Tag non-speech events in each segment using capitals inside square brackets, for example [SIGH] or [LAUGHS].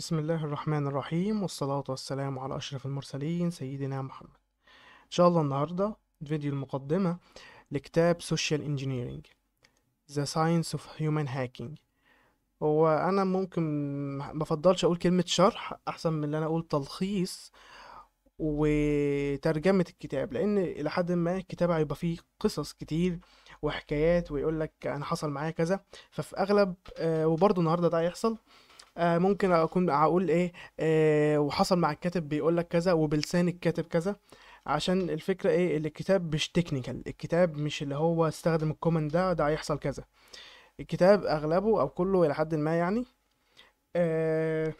بسم الله الرحمن الرحيم والصلاة والسلام على أشرف المرسلين سيدنا محمد إن شاء الله النهاردة فيديو المقدمة لكتاب سوشيال انجينيرينج The Science of Human Hacking هو أنا ممكن مفضلش أقول كلمة شرح أحسن من اللي أنا أقول تلخيص وترجمة الكتاب لأن إلى حد ما الكتاب هيبقى فيه قصص كتير وحكايات ويقولك أنا حصل معايا كذا ففي أغلب آه، وبرضه النهاردة ده هيحصل آه، ممكن اكون اقول ايه آه، وحصل مع الكاتب بيقول لك كذا وبلسان الكاتب كذا عشان الفكره ايه الكتاب مش تكنيكال الكتاب مش اللي هو استخدم الكومنت ده ده هيحصل كذا الكتاب اغلبه او كله الى حد ما يعني آه،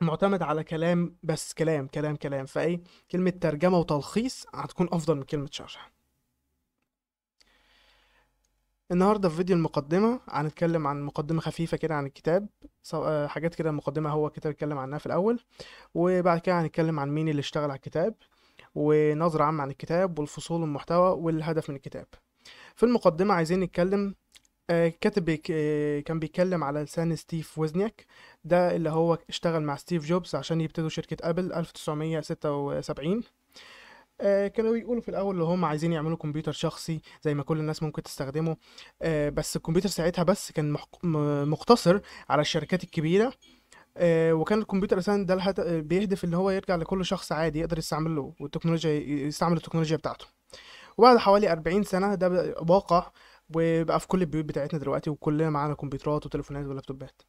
معتمد على كلام بس كلام كلام كلام فايه كلمه ترجمه وتلخيص هتكون افضل من كلمه شرح النهارده في فيديو المقدمه هنتكلم عن مقدمه خفيفه كده عن الكتاب حاجات كده المقدمه هو الكتاب اتكلم عنها في الاول وبعد كده هنتكلم عن مين اللي اشتغل على الكتاب ونظره عامه عن الكتاب والفصول والمحتوى والهدف من الكتاب في المقدمه عايزين نتكلم آه، كاتب آه، كان بيتكلم على لسان ستيف وزنياك ده اللي هو اشتغل مع ستيف جوبز عشان يبتدوا شركة أبل 1976 آه كانوا بيقولوا في الاول اللي هم عايزين يعملوا كمبيوتر شخصي زي ما كل الناس ممكن تستخدمه آه بس الكمبيوتر ساعتها بس كان مقتصر على الشركات الكبيره آه وكان الكمبيوتر اساسا ده بيهدف ان هو يرجع لكل شخص عادي يقدر يستعمله والتكنولوجيا يستعمل التكنولوجيا بتاعته وبعد حوالي 40 سنه ده واقع وبقى في كل البيوت بتاعتنا دلوقتي وكلنا معانا كمبيوترات وتليفونات ولابتوبات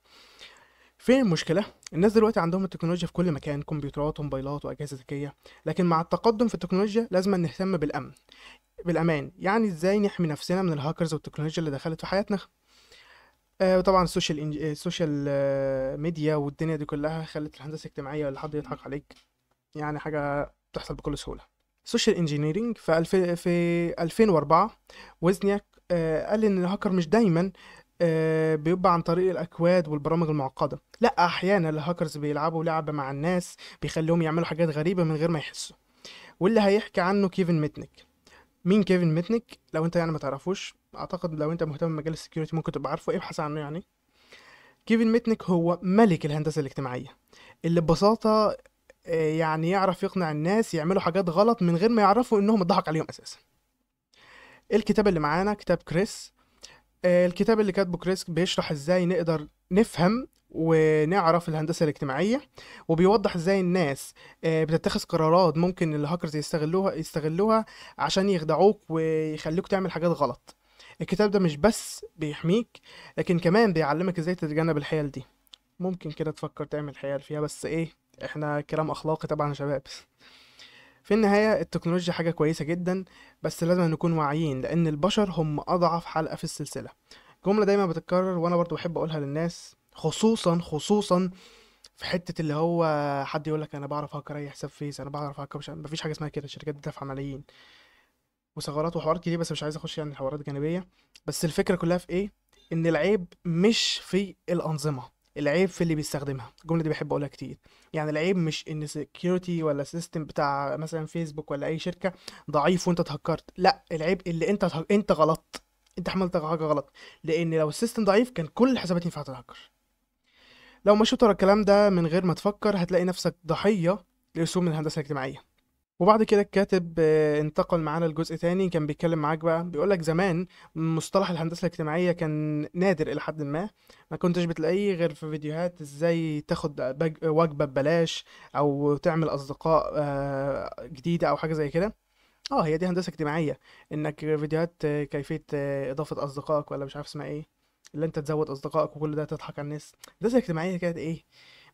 فين المشكلة؟ الناس دلوقتي عندهم التكنولوجيا في كل مكان كمبيوترات وموبايلات وأجهزة ذكية لكن مع التقدم في التكنولوجيا لازم نهتم بالأمن بالأمان يعني إزاي نحمي نفسنا من الهاكرز والتكنولوجيا اللي دخلت في حياتنا آه طبعا السوشيال إنج... آه، السوشيال آه ميديا والدنيا دي كلها خلت الهندسة الاجتماعية ولا حد يضحك عليك يعني حاجة بتحصل بكل سهولة سوشيال انجينيرينج في, الف... في 2004 وزنياك آه قال ان الهاكر مش دايما آه، بيبقى عن طريق الاكواد والبرامج المعقده لا احيانا الهاكرز بيلعبوا لعبه مع الناس بيخليهم يعملوا حاجات غريبه من غير ما يحسوا واللي هيحكي عنه كيفن ميتنك مين كيفن ميتنك لو انت يعني ما تعرفوش اعتقد لو انت مهتم بمجال السكيورتي ممكن تبقى عارفه ابحث عنه يعني كيفن ميتنك هو ملك الهندسه الاجتماعيه اللي ببساطه آه، يعني يعرف يقنع الناس يعملوا حاجات غلط من غير ما يعرفوا انهم اتضحك عليهم اساسا الكتاب اللي معانا كتاب كريس آه، الكتاب اللي كاتبه كريسك بيشرح ازاي نقدر نفهم ونعرف الهندسه الاجتماعيه وبيوضح ازاي الناس آه، بتتخذ قرارات ممكن الهاكرز يستغلوها يستغلوها عشان يخدعوك ويخلوك تعمل حاجات غلط الكتاب ده مش بس بيحميك لكن كمان بيعلمك ازاي تتجنب الحيل دي ممكن كده تفكر تعمل حيل فيها بس ايه احنا كلام اخلاقي طبعا يا شباب في النهاية التكنولوجيا حاجة كويسة جدا بس لازم نكون واعيين لأن البشر هم أضعف حلقة في السلسلة جملة دايما بتتكرر وأنا برضو بحب أقولها للناس خصوصا خصوصا في حتة اللي هو حد يقول لك أنا بعرف هاكر أي حساب فيس أنا بعرف هاكر مش مفيش حاجة اسمها كده الشركات بتدفع ملايين وثغرات وحوارات كتير بس مش عايز أخش يعني حوارات جانبية بس الفكرة كلها في إيه؟ إن العيب مش في الأنظمة العيب في اللي بيستخدمها الجمله دي بحب اقولها كتير يعني العيب مش ان سكيورتي ولا سيستم بتاع مثلا فيسبوك ولا اي شركه ضعيف وانت اتهكرت لا العيب اللي انت تهك... انت غلطت انت عملت حاجه غلط لان لو السيستم ضعيف كان كل الحسابات ينفع تتهكر لو مشيت ورا الكلام ده من غير ما تفكر هتلاقي نفسك ضحيه لرسوم الهندسه الاجتماعيه وبعد كده الكاتب آه، انتقل معانا لجزء تاني كان بيتكلم معاك بقى بيقول لك زمان مصطلح الهندسه الاجتماعيه كان نادر الى حد ما ما كنتش بتلاقيه غير في فيديوهات ازاي تاخد وجبه ببلاش او تعمل اصدقاء آه، جديده او حاجه زي كده اه هي دي هندسه اجتماعيه انك فيديوهات كيفيه آه، اضافه اصدقائك ولا مش عارف اسمها ايه اللي انت تزود اصدقائك وكل ده تضحك على الناس الهندسه الاجتماعيه كانت ايه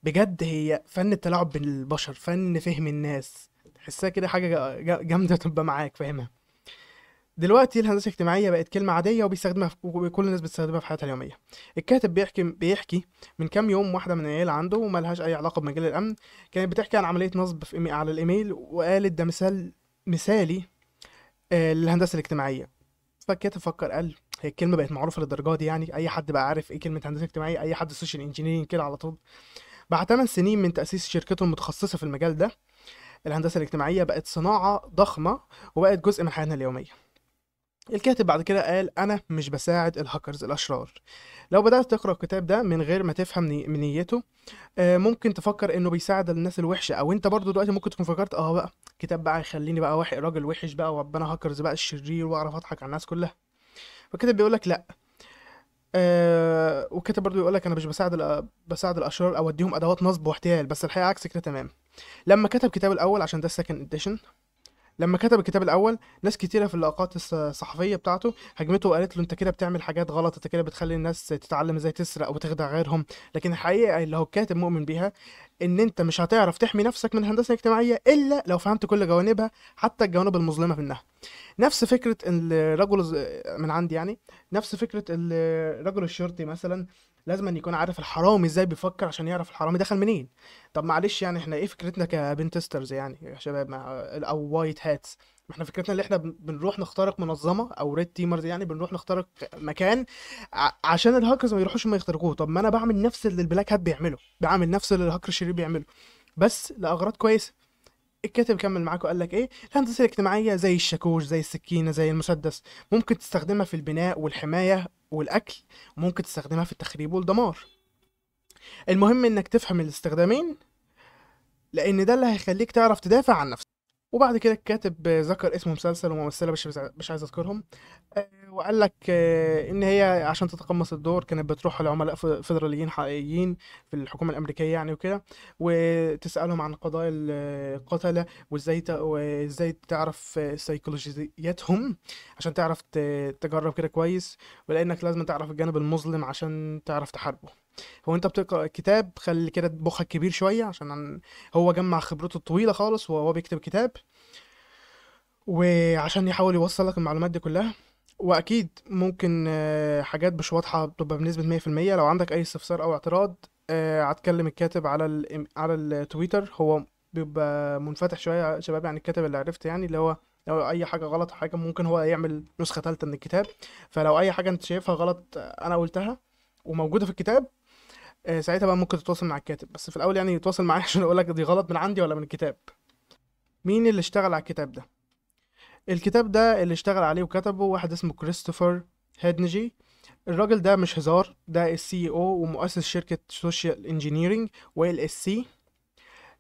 بجد هي فن التلاعب بالبشر فن فهم الناس حسها كده حاجه جامده تبقى معاك فاهمها دلوقتي الهندسه الاجتماعيه بقت كلمه عاديه وبيستخدمها في كل الناس بتستخدمها في حياتها اليوميه الكاتب بيحكي بيحكي من كام يوم واحده من العيال عنده وما لهاش اي علاقه بمجال الامن كانت بتحكي عن عمليه نصب في على الايميل وقالت ده مثال مثالي آه، للهندسه الاجتماعيه فالكاتب فكر قال هي الكلمه بقت معروفه للدرجه دي يعني اي حد بقى عارف ايه كلمه هندسه اجتماعيه اي حد سوشيال انجينيرنج كده على طول بعد 8 سنين من تاسيس شركته المتخصصه في المجال ده الهندسه الاجتماعيه بقت صناعه ضخمه وبقت جزء من حياتنا اليوميه الكاتب بعد كده قال انا مش بساعد الهاكرز الاشرار لو بدات تقرا الكتاب ده من غير ما تفهم من نيته آه، ممكن تفكر انه بيساعد الناس الوحشه او انت برضو دلوقتي ممكن تكون فكرت اه بقى كتاب بقى يخليني بقى واحد راجل وحش بقى وربنا هاكرز بقى الشرير واعرف اضحك على الناس كلها فالكاتب بيقول لك لا آه وكتب برضو يقول لك انا مش بساعد بساعد الاشرار اوديهم ادوات نصب واحتيال بس الحقيقه عكس كده تمام لما كتب كتاب الاول عشان ده السكند اديشن لما كتب الكتاب الاول ناس كتيره في اللقاءات الصحفيه بتاعته هجمته وقالت له انت كده بتعمل حاجات غلط انت كده بتخلي الناس تتعلم ازاي تسرق وتخدع غيرهم لكن الحقيقه اللي هو الكاتب مؤمن بيها ان انت مش هتعرف تحمي نفسك من الهندسه الاجتماعيه الا لو فهمت كل جوانبها حتى الجوانب المظلمه منها نفس فكره الرجل من عندي يعني نفس فكره الرجل الشرطي مثلا لازم أن يكون عارف الحرامي ازاي بيفكر عشان يعرف الحرامي دخل منين طب معلش يعني احنا ايه فكرتنا كبنتسترز يعني يا شباب او وايت هاتس ما احنا فكرتنا ان احنا بنروح نخترق منظمه او ريد تيمرز يعني بنروح نخترق مكان عشان الهاكرز ما يروحوش ما يخترقوه طب ما انا بعمل نفس اللي البلاك هات بيعمله بعمل نفس اللي الهاكر الشرير بيعمله بس لاغراض كويسه الكاتب كمل معاك وقال لك ايه الهندسه الاجتماعيه زي الشاكوش زي السكينه زي المسدس ممكن تستخدمها في البناء والحمايه والاكل وممكن تستخدمها في التخريب والدمار المهم انك تفهم الاستخدامين لان ده اللي هيخليك تعرف تدافع عن نفسك وبعد كده الكاتب ذكر اسم مسلسل وممثله مش مش عايز اذكرهم آه، وقال لك آه، ان هي عشان تتقمص الدور كانت بتروح لعملاء فيدراليين حقيقيين في الحكومه الامريكيه يعني وكده وتسالهم عن قضايا القتله وازاي وازاي تعرف سيكولوجياتهم عشان تعرف تجرب كده كويس ولانك لازم تعرف الجانب المظلم عشان تعرف تحاربه هو انت بتقرا كتاب خلي كده مخك كبير شويه عشان هو جمع خبرته الطويله خالص وهو بيكتب كتاب وعشان يحاول يوصل لك المعلومات دي كلها واكيد ممكن آه، حاجات مش واضحه بتبقى بنسبه 100% لو عندك اي استفسار او اعتراض آه، هتكلم الكاتب على ال على التويتر هو بيبقى منفتح شويه شباب عن يعني الكاتب اللي عرفت يعني اللي هو لو اي حاجه غلط حاجه ممكن هو يعمل نسخه ثالثه من الكتاب فلو اي حاجه انت شايفها غلط آه، انا قلتها وموجوده في الكتاب ساعتها بقى ممكن تتواصل مع الكاتب بس في الاول يعني يتواصل معايا [LAUGHS] عشان اقول لك دي غلط من عندي ولا من الكتاب مين اللي اشتغل على الكتاب ده الكتاب ده اللي اشتغل عليه وكتبه واحد اسمه كريستوفر هيدنجي الراجل ده مش هزار ده السي او ومؤسس شركة سوشيال انجينيرينج وال اس سي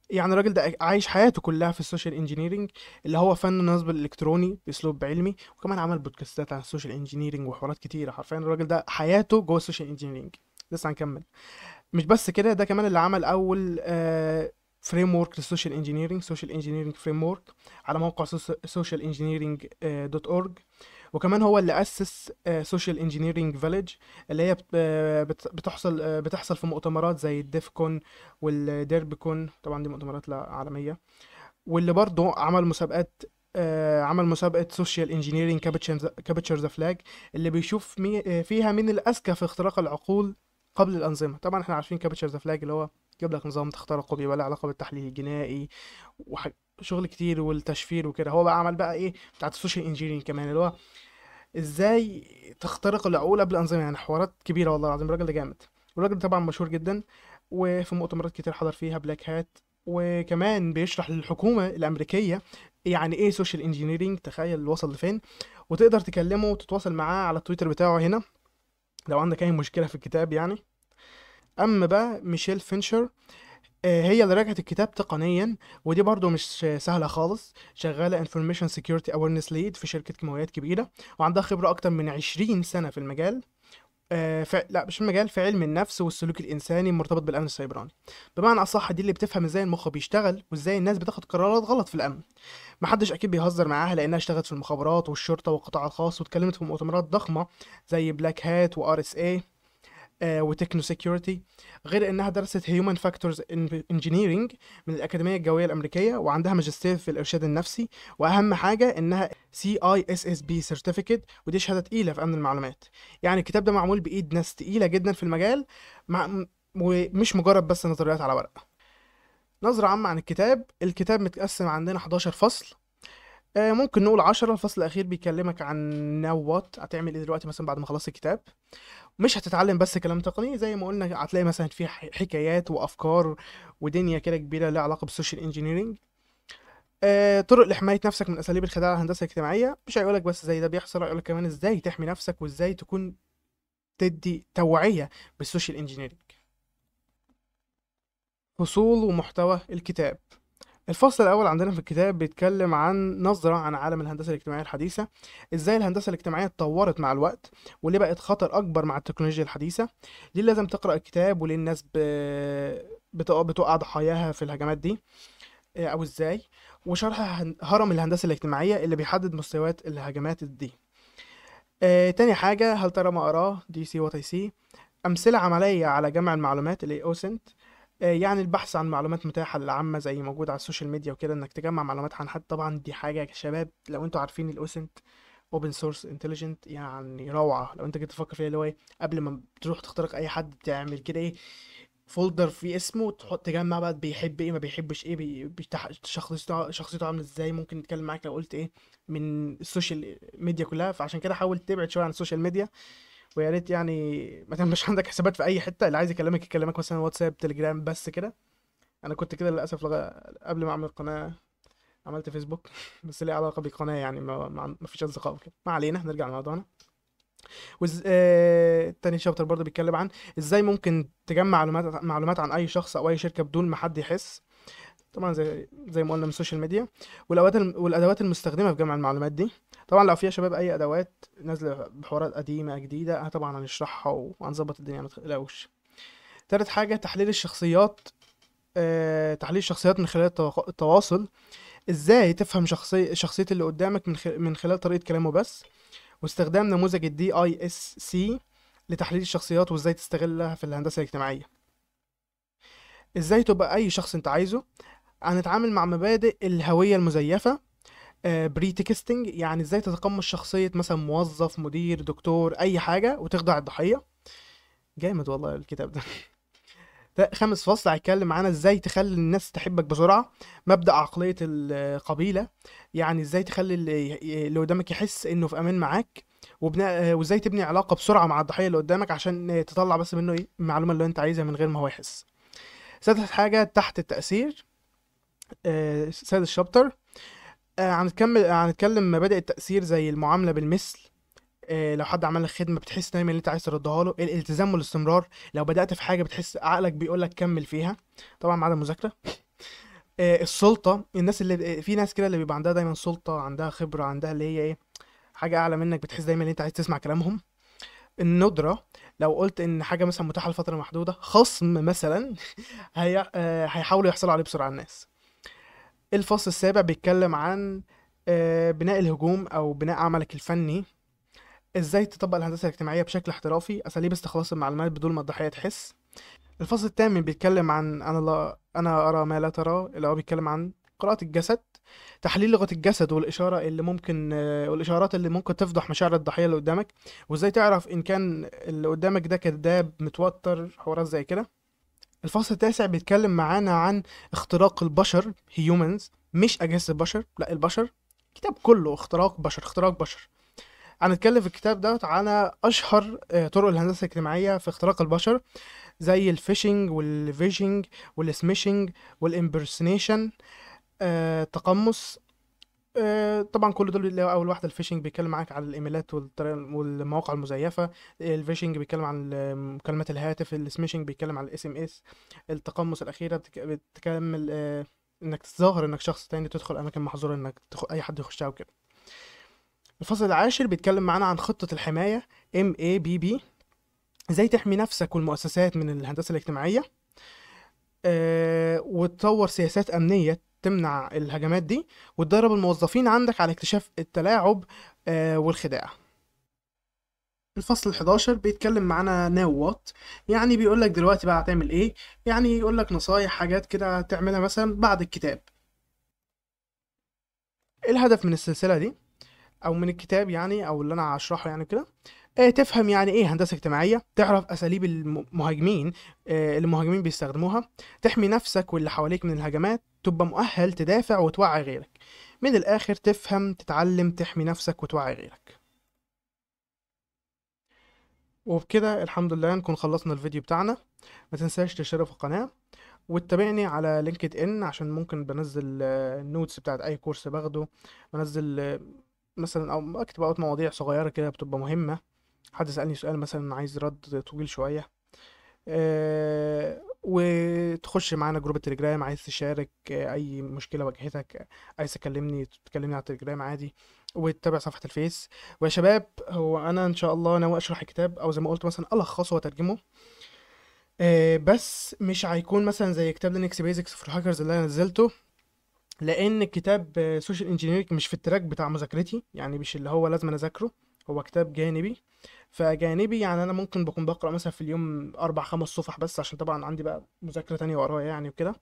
يعني الراجل ده عايش حياته كلها في السوشيال انجينيرينج اللي هو فن النصب الالكتروني باسلوب علمي وكمان عمل بودكاستات عن السوشيال انجينيرينج وحوارات كتيره حرفيا الراجل ده حياته جوه السوشيال انجينيرينج لسه هنكمل مش بس كده ده كمان اللي عمل اول آه فريم ورك للسوشيال انجينيرنج سوشيال انجينيرنج فريم ورك على موقع سوشيال انجينيرنج دوت اورج وكمان هو اللي اسس سوشيال انجينيرنج فيليج اللي هي آه، بتحصل آه، بتحصل في مؤتمرات زي الديفكون والديربكون طبعا دي مؤتمرات عالميه واللي برضه عمل مسابقات آه، عمل مسابقة سوشيال انجينيرنج كابتشر ذا فلاج اللي بيشوف فيها مين الأذكى في اختراق العقول قبل الأنظمة طبعا احنا عارفين كابتشر ذا فلاج اللي هو جاب لك نظام تخترقه بيبقى ولا علاقه بالتحليل الجنائي وشغل كتير والتشفير وكده هو بقى عمل بقى ايه بتاعت السوشيال انجينيرنج كمان اللي هو ازاي تخترق العقول قبل الانظمه يعني حوارات كبيره والله العظيم الراجل ده جامد والراجل طبعا مشهور جدا وفي مؤتمرات كتير حضر فيها بلاك هات وكمان بيشرح للحكومه الامريكيه يعني ايه سوشيال انجينيرنج تخيل وصل لفين وتقدر تكلمه وتتواصل معاه على التويتر بتاعه هنا لو عندك اي مشكله في الكتاب يعني اما بقى ميشيل فينشر آه، هي اللي راجعت الكتاب تقنيا ودي برضو مش سهلة خالص شغالة انفورميشن سيكيورتي اويرنس ليد في شركة كيماويات كبيرة وعندها خبرة أكتر من 20 سنة في المجال آه ف... لا مش المجال في علم النفس والسلوك الانساني المرتبط بالامن السيبراني بمعنى اصح دي اللي بتفهم ازاي المخ بيشتغل وازاي الناس بتاخد قرارات غلط في الامن محدش اكيد بيهزر معاها لانها اشتغلت في المخابرات والشرطه والقطاع الخاص واتكلمت في مؤتمرات ضخمه زي بلاك هات وار اس اي آه، وتكنو سيكيورتي غير انها درست هيومن فاكتورز انجينيرنج من الاكاديميه الجويه الامريكيه وعندها ماجستير في الارشاد النفسي واهم حاجه انها سي اي اس اس بي سيرتيفيكت ودي شهاده تقيله في امن المعلومات يعني الكتاب ده معمول بايد ناس تقيله جدا في المجال مع ومش مجرد بس نظريات على ورق نظره عامه عن الكتاب الكتاب متقسم عندنا 11 فصل آه، ممكن نقول عشرة الفصل الأخير بيكلمك عن نوات هتعمل إيه دلوقتي مثلا بعد ما خلصت الكتاب مش هتتعلم بس كلام تقني زي ما قلنا هتلاقي مثلا في حكايات وأفكار ودنيا كده كبيرة لها علاقة بالسوشيال انجينيرنج آه، طرق لحماية نفسك من أساليب الخداع على الهندسة الاجتماعية مش هيقولك بس زي ده بيحصل هيقولك كمان إزاي تحمي نفسك وإزاي تكون تدي توعية بالسوشيال انجينيرنج فصول ومحتوى الكتاب الفصل الاول عندنا في الكتاب بيتكلم عن نظره عن عالم الهندسه الاجتماعيه الحديثه ازاي الهندسه الاجتماعيه اتطورت مع الوقت وليه بقت خطر اكبر مع التكنولوجيا الحديثه ليه لازم تقرا الكتاب وليه الناس بتقع ضحاياها في الهجمات دي آه، او ازاي وشرح هرم الهندسه الاجتماعيه اللي بيحدد مستويات الهجمات دي آه، تاني حاجة هل ترى ما أراه دي سي وات أي سي أمثلة عملية على جمع المعلومات اللي أوسنت آه، يعني البحث عن معلومات متاحة للعامة زي موجود على السوشيال ميديا وكده انك تجمع معلومات عن حد طبعا دي حاجة يا شباب لو انتوا عارفين الاوسنت اوبن سورس انتليجنت يعني روعة لو انت جيت تفكر فيها اللي هو ايه قبل ما تروح تخترق اي حد تعمل كده ايه فولدر في اسمه تحط تجمع بقى بيحب ايه ما بيحبش ايه بي... شخصيته شخصيته عامله ازاي ممكن يتكلم معاك لو قلت ايه من السوشيال ميديا كلها فعشان كده حاول تبعد شويه عن السوشيال ميديا ويا ريت يعني مثلا مش [LAUGHS] عندك حسابات في اي حته اللي عايز يكلمك يكلمك مثلا واتساب تليجرام بس كده انا كنت كده للاسف لغا... قبل ما اعمل قناه عملت فيسبوك [LAUGHS] بس ليه علاقه بالقناه يعني ما, ما فيش اصدقاء وكده ما علينا هنرجع لموضوعنا وز... آه... تاني شابتر برضه بيتكلم عن ازاي ممكن تجمع معلومات معلومات عن اي شخص او اي شركه بدون ما حد يحس طبعا زي زي ما قلنا من السوشيال ميديا والادوات والادوات المستخدمه في جمع المعلومات دي طبعا لو في يا شباب اي ادوات نازله بحوارات قديمه جديده طبعا هنشرحها وهنظبط الدنيا ما تقلقوش تالت حاجه تحليل الشخصيات آه، تحليل الشخصيات من خلال التواصل ازاي تفهم شخصية شخصية اللي قدامك من, خ... من خلال طريقة كلامه بس واستخدام نموذج الدي اي اس سي لتحليل الشخصيات وازاي تستغلها في الهندسة الاجتماعية ازاي تبقى اي شخص انت عايزه هنتعامل مع مبادئ الهوية المزيفة بري آه، تكستنج يعني ازاي تتقمص شخصيه مثلا موظف مدير دكتور اي حاجه وتخدع الضحيه جامد والله الكتاب ده خامس فصل هيتكلم عن ازاي تخلي الناس تحبك بسرعه مبدا عقليه القبيله يعني ازاي تخلي اللي قدامك يحس انه في امان معاك وبناء آه، وازاي تبني علاقه بسرعه مع الضحيه اللي قدامك عشان تطلع بس منه ايه المعلومه اللي انت عايزها من غير ما هو يحس سادس حاجه تحت التاثير آه، سادس شابتر آه، هنكمل آه هنتكلم مبادئ التأثير زي المعاملة بالمثل آه، لو حد عمل لك خدمه بتحس دايما ان انت عايز تردها له الالتزام والاستمرار لو بدات في حاجه بتحس عقلك بيقول لك كمل فيها طبعا مع المذاكره آه، السلطه الناس اللي في ناس كده اللي بيبقى عندها دايما سلطه عندها خبره عندها اللي هي ايه حاجه اعلى منك بتحس دايما ان انت عايز تسمع كلامهم الندره لو قلت ان حاجه مثلا متاحه لفتره محدوده خصم مثلا [LAUGHS] هي هيحاولوا يحصلوا عليه بسرعه الناس الفصل السابع بيتكلم عن آه، بناء الهجوم او بناء عملك الفني ازاي تطبق الهندسه الاجتماعيه بشكل احترافي اساليب استخلاص المعلومات بدون ما الضحيه تحس الفصل الثامن بيتكلم عن انا لا انا ارى ما لا ترى اللي هو بيتكلم عن قراءه الجسد تحليل لغه الجسد والاشاره اللي ممكن آه، والاشارات اللي ممكن تفضح مشاعر الضحيه اللي قدامك وازاي تعرف ان كان اللي قدامك ده كذاب متوتر حوارات زي كده الفصل التاسع بيتكلم معانا عن اختراق البشر هيومنز مش اجهزه البشر لا البشر كتاب كله اختراق بشر اختراق بشر هنتكلم في الكتاب دوت على اشهر آه، طرق الهندسه الاجتماعيه في اختراق البشر زي الفيشنج والفيجنج والسميشنج والامبرسنيشن التقمص آه، آه، طبعا كل دول اللي هو اول واحده الفيشنج بيتكلم معاك على الايميلات والمواقع المزيفه الفيشنج بيتكلم عن مكالمات الهاتف السميشنج بيتكلم عن الاس ام اس التقمص الاخيره بتكمل آه، انك تظاهر انك شخص تاني تدخل اماكن محظوره انك تخ... اي حد يخشها وكده الفصل العاشر بيتكلم معانا عن خطه الحمايه ام اي بي بي ازاي تحمي نفسك والمؤسسات من الهندسه الاجتماعيه أه وتطور سياسات امنيه تمنع الهجمات دي وتدرب الموظفين عندك على اكتشاف التلاعب آه، والخداع الفصل ال11 بيتكلم معانا ناو وات يعني بيقول لك دلوقتي بقى هتعمل ايه يعني يقول لك نصايح حاجات كده تعملها مثلا بعد الكتاب الهدف من السلسله دي او من الكتاب يعني او اللي انا هشرحه يعني كده آه، تفهم يعني ايه هندسه اجتماعيه تعرف اساليب المهاجمين إيه المهاجمين بيستخدموها تحمي نفسك واللي حواليك من الهجمات تبقى مؤهل تدافع وتوعي غيرك من الاخر تفهم تتعلم تحمي نفسك وتوعي غيرك وبكده الحمد لله نكون خلصنا الفيديو بتاعنا ما تنساش تشترك في القناه وتتابعني على لينكد ان عشان ممكن بنزل النوتس آه، بتاعت اي كورس باخده بنزل آه، مثلا او اكتب اوقات مواضيع صغيره كده بتبقى مهمه حد سالني سؤال مثلا عايز رد طويل شويه أه وتخش معانا جروب التليجرام عايز تشارك آه، اي مشكله واجهتك عايز تكلمني تكلمني على التليجرام عادي وتتابع صفحه الفيس ويا شباب هو انا ان شاء الله ناوي اشرح الكتاب او زي ما قلت مثلا الخصه واترجمه أه بس مش هيكون مثلا زي كتاب لينكس بيزكس فور الهاكرز اللي انا نزلته لان كتاب سوشيال انجينيرنج مش في التراك بتاع مذاكرتي يعني مش اللي هو لازم انا اذاكره هو كتاب جانبي فجانبي يعني انا ممكن بكون بقرا مثلا في اليوم اربع خمس صفح بس عشان طبعا عندي بقى مذاكره تانية ورايا يعني وكده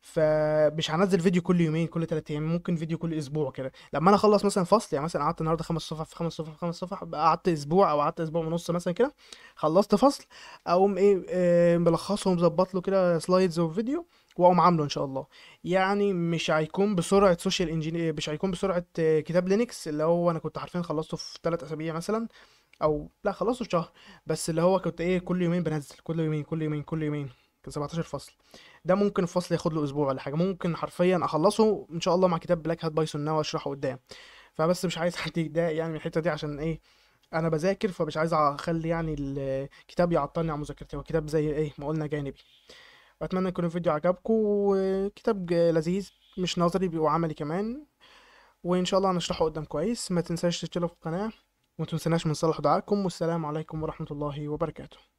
فمش هنزل فيديو كل يومين كل ثلاثة ايام ممكن فيديو كل اسبوع كده لما انا اخلص مثلا فصل يعني مثلا قعدت النهارده خمس صفح في خمس صفح في خمس صفح قعدت اسبوع او قعدت اسبوع ونص مثلا كده خلصت فصل اقوم ايه آه، ملخصه ومظبط له كده سلايدز وفيديو واقوم عامله ان شاء الله يعني مش هيكون بسرعه سوشيال انجينير آه، مش هيكون بسرعه آه، كتاب لينكس اللي هو انا كنت حرفيا خلصته في 3 اسابيع مثلا او لا خلصته في شهر بس اللي هو كنت ايه كل يومين بنزل كل يومين كل يومين كل يومين كان 17 فصل ده ممكن الفصل ياخد له اسبوع ولا حاجه ممكن حرفيا اخلصه ان شاء الله مع كتاب بلاك هات بايثون ناوي اشرحه قدام فبس مش عايز حد يتضايق يعني من الحته دي عشان ايه انا بذاكر فمش عايز اخلي يعني الكتاب يعطلني على مذاكرتي هو كتاب زي ايه ما قلنا جانبي اتمنى يكون الفيديو عجبكم وكتاب لذيذ مش نظري بيبقى عملي كمان وان شاء الله هنشرحه قدام كويس ما تنساش تشتركوا في القناه وما تنسناش من صالح دعائكم والسلام عليكم ورحمه الله وبركاته